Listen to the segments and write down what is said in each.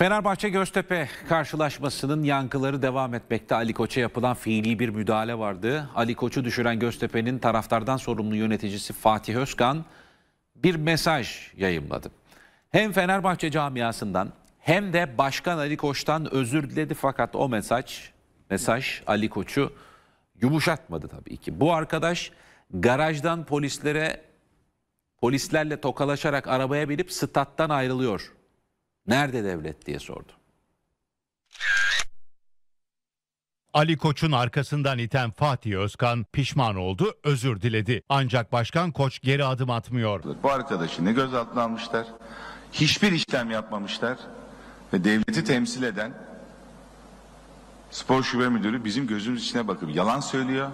Fenerbahçe Göztepe karşılaşmasının yankıları devam etmekte. Ali Koç'a yapılan fiili bir müdahale vardı. Ali Koç'u düşüren Göztepe'nin taraftardan sorumlu yöneticisi Fatih Özkan bir mesaj yayımladı. Hem Fenerbahçe camiasından hem de Başkan Ali Koç'tan özür diledi fakat o mesaj mesaj Ali Koç'u yumuşatmadı tabii ki. Bu arkadaş garajdan polislere polislerle tokalaşarak arabaya binip stat'tan ayrılıyor Nerede devlet diye sordu. Ali Koç'un arkasından iten Fatih Özkan pişman oldu, özür diledi. Ancak Başkan Koç geri adım atmıyor. Bu arkadaşı ne gözaltına almışlar, hiçbir işlem yapmamışlar ve devleti temsil eden spor şube müdürü bizim gözümüz içine bakıp yalan söylüyor,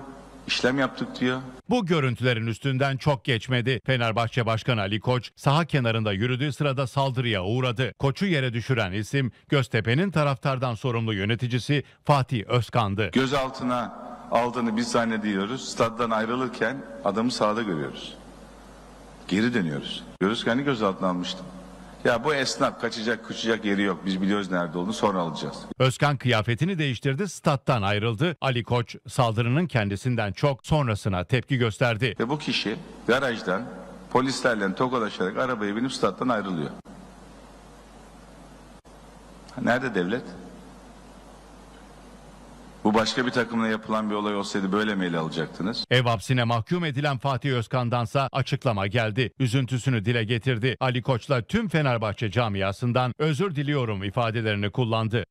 işlem yaptık diyor. Bu görüntülerin üstünden çok geçmedi. Fenerbahçe Başkanı Ali Koç saha kenarında yürüdüğü sırada saldırıya uğradı. Koç'u yere düşüren isim Göztepe'nin taraftardan sorumlu yöneticisi Fatih Özkan'dı. Gözaltına aldığını biz zannediyoruz. Staddan ayrılırken adamı sahada görüyoruz. Geri dönüyoruz. Görürüz kendi hani gözaltına almıştım. Ya bu esnaf kaçacak kuşacak yeri yok. Biz biliyoruz nerede olduğunu sonra alacağız. Özkan kıyafetini değiştirdi, stat'tan ayrıldı. Ali Koç saldırının kendisinden çok sonrasına tepki gösterdi. Ve bu kişi garajdan polislerle tokalaşarak arabaya binip stat'tan ayrılıyor. Nerede devlet? Bu başka bir takımla yapılan bir olay olsaydı böyle mi ele alacaktınız? Ev hapsine mahkum edilen Fatih Özkan'dansa açıklama geldi. Üzüntüsünü dile getirdi. Ali Koç'la tüm Fenerbahçe camiasından özür diliyorum ifadelerini kullandı.